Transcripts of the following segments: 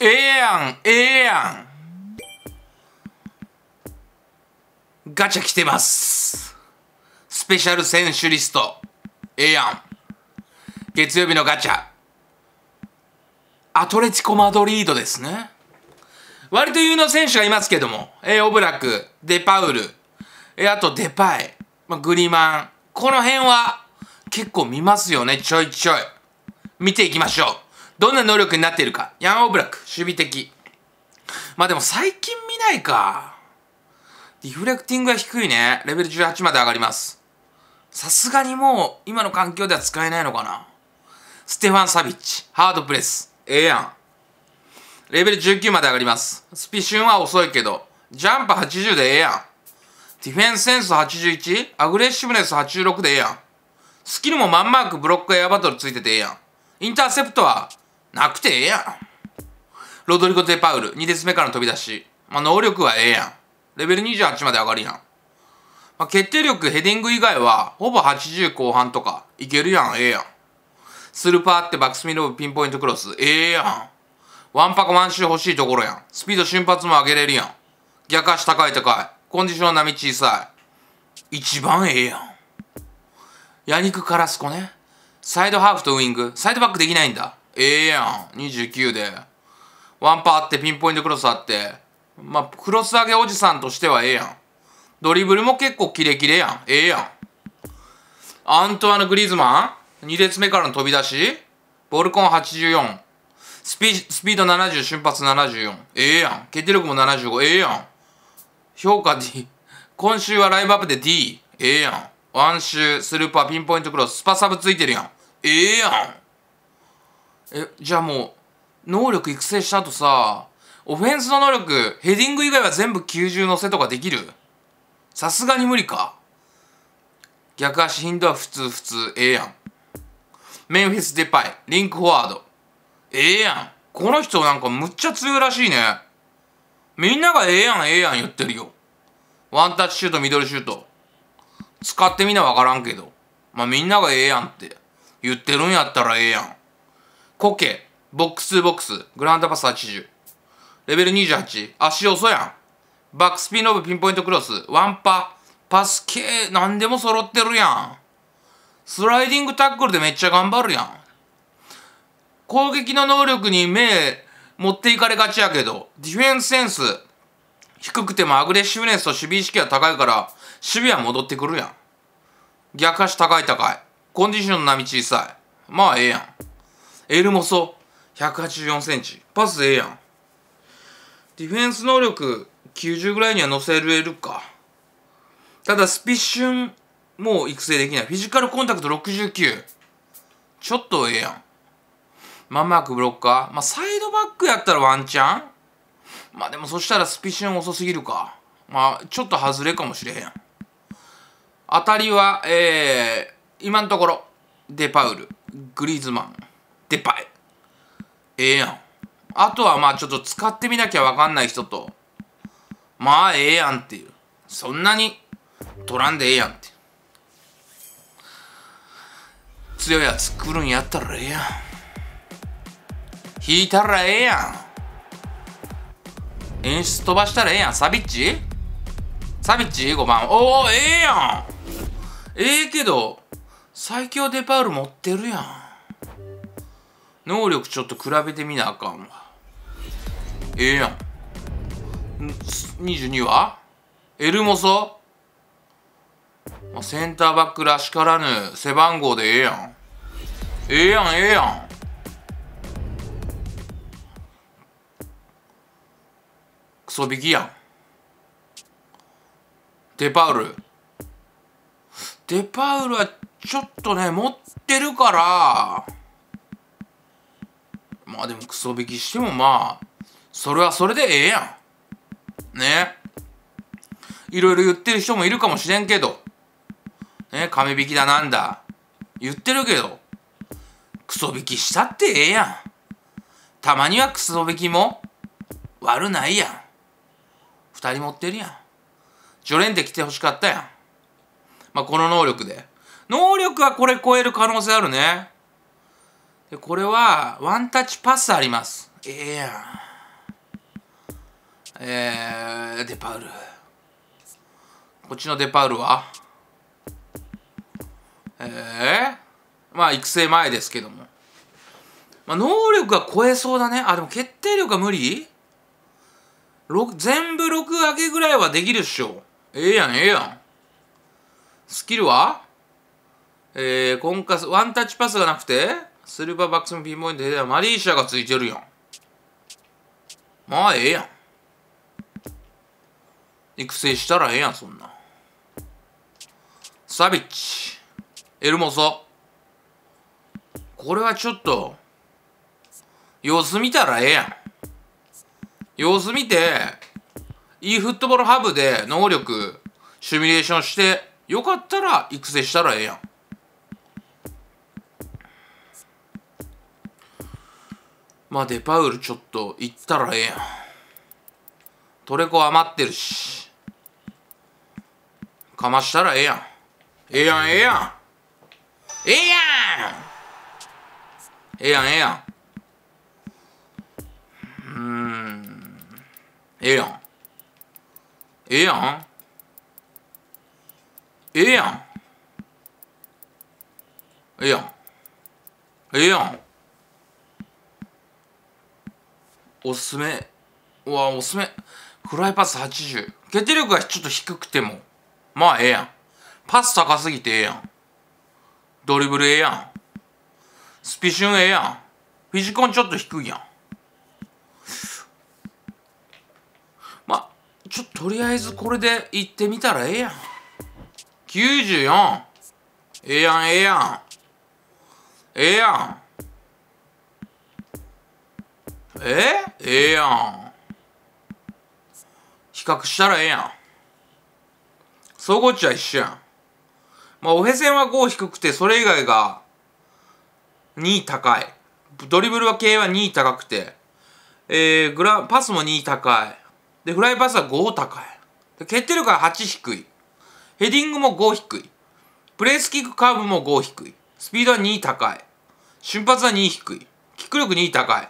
ええやんええやんガチャ来てますスペシャル選手リストええやん月曜日のガチャアトレティコ・マドリードですね割と有能選手がいますけども、えー、オブラク、デパウル、えー、あとデパイ、まあ、グリマン、この辺は結構見ますよね、ちょいちょい。見ていきましょう。どんな能力になっているか。ヤン・オブラック、守備的。まあでも最近見ないか。ディフレクティングが低いね。レベル18まで上がります。さすがにもう今の環境では使えないのかな。ステファン・サビッチ、ハードプレス。ええやん。レベル19まで上がります。スピシュンは遅いけど、ジャンプ80でええやん。ディフェンスセンス 81? アグレッシブネス86でええやん。スキルもマンマークブロックエアバトルついててええやん。インターセプトはなくてええやん。ロドリゴ・デ・パウル、2列目からの飛び出し。まあ、能力はええやん。レベル28まで上がるやん。まあ、決定力、ヘディング以外は、ほぼ80後半とか、いけるやん、ええやん。スルパーってバックスミルブピンポイントクロス、ええやん。ワンパコワンシュ欲しいところやん。スピード瞬発も上げれるやん。逆足高い高い。コンディション並小さい。一番ええやん。ヤニク・カラスコね。サイドハーフとウイング。サイドバックできないんだ。ええやん29でワンパーあってピンポイントクロスあってまあクロス上げおじさんとしてはええやんドリブルも結構キレキレやんええやんアントワーヌ・グリーズマン2列目からの飛び出しボルコン84スピスピード70瞬発74ええやん決定力も75ええやん評価 D 今週はライブアップで D ええやんワンシュースルーパーピンポイントクロススパサブついてるやんええやんえ、じゃあもう、能力育成した後さ、オフェンスの能力、ヘディング以外は全部90乗せとかできるさすがに無理か。逆足頻度は普通普通、ええやん。メンフィス・デパイ、リンク・フォワード。ええやん。この人なんかむっちゃ強いらしいね。みんながええやん、ええやん言ってるよ。ワンタッチシュート、ミドルシュート。使ってみなわからんけど。まあ、みんながええやんって言ってるんやったらええやん。コケ、ボックスボックス、グランドパス80。レベル28、足遅やん。バックスピンオブピンポイントクロス、ワンパ、パス系、なんでも揃ってるやん。スライディングタックルでめっちゃ頑張るやん。攻撃の能力に目持っていかれがちやけど、ディフェンスセンス低くてもアグレッシブネスと守備意識が高いから、守備は戻ってくるやん。逆足高い高い。コンディションの波小さい。まあええやん。エルモソ、184センチ。パスええやん。ディフェンス能力90ぐらいには乗せれるか。ただスピッシュンもう育成できない。フィジカルコンタクト69。ちょっとええやん。マンマークブロッカー。まあ、サイドバックやったらワンチャンまあでもそしたらスピッシュン遅すぎるか。まあちょっと外れかもしれへん。当たりは、えー、今のところ、デパウル、グリーズマン。でばいええやんあとはまあちょっと使ってみなきゃわかんない人とまあええやんっていうそんなに取らんでええやんって強いやつ来るんやったらええやん引いたらええやん演出飛ばしたらええやんサビッチサビッチ5番おおええやんええけど最強デパール持ってるやん能力ちょっと比べてみなあかんわええやん22はエルモソセンターバックらしからぬ背番号でええやんええやんええやんクソ引きやんデパウルデパウルはちょっとね持ってるからまあでもクソ引きしてもまあ、それはそれでええやん。ね。いろいろ言ってる人もいるかもしれんけど、ね、亀引きだなんだ、言ってるけど、クソ引きしたってええやん。たまにはクソ引きも悪ないやん。二人持ってるやん。ジョレンテ来てほしかったやん。まあ、この能力で。能力はこれ超える可能性あるね。でこれはワンタッチパスありますええやんえー、デパウルこっちのデパウルはええー、まあ育成前ですけども、まあ、能力が超えそうだねあでも決定力は無理全部6上げぐらいはできるっしょええー、やんええー、やんスキルはえー、コンカスワンタッチパスがなくてスルーパーバックスのピンポイントでマリーシャがついてるやん。まあええやん。育成したらええやん、そんな。サビッチ。エルモソ。これはちょっと、様子見たらええやん。様子見て、いいフットボールハブで能力、シミュレーションして、よかったら育成したらええやん。まあデパウルちょっと行ったらええやんトレコ余ってるしかましたらええやんええやんええやんええやんええやんええやんうんええやんええやんええやんええやんええやんおすすめうわおすすめフライパス80決定力がちょっと低くてもまあええやんパス高すぎてええやんドリブルええやんスピシュンええやんフィジコンちょっと低いやんまあちょっととりあえずこれで行ってみたらええやん94ええやんええやんええやんえええやん比較したらええやん総合値は一緒やんまあおへせんは5低くてそれ以外が2高いドリブルは系は2高くてえー、グラパスも2高いでフライパスは5高いで決定力は8低いヘディングも5低いプレースキックカーブも5低いスピードは2高い瞬発は2低いキック力2高い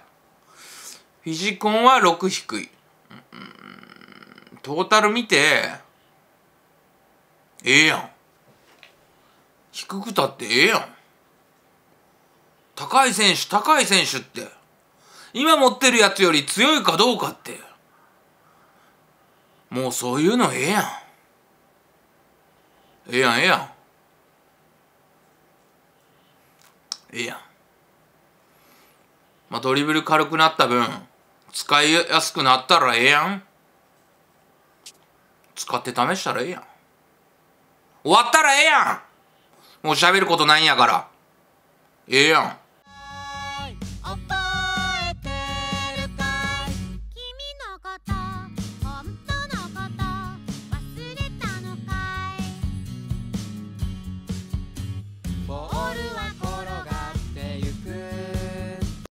フィジコンは6低い。トータル見て、ええやん。低くたってええやん。高い選手、高い選手って、今持ってるやつより強いかどうかって、もうそういうのええやん。ええやん、ええやん。ええやん。まあ、ドリブル軽くなった分、使いやすくなったらええやん使って試したらええやん終わったらええやんもう喋ることないんやからええやん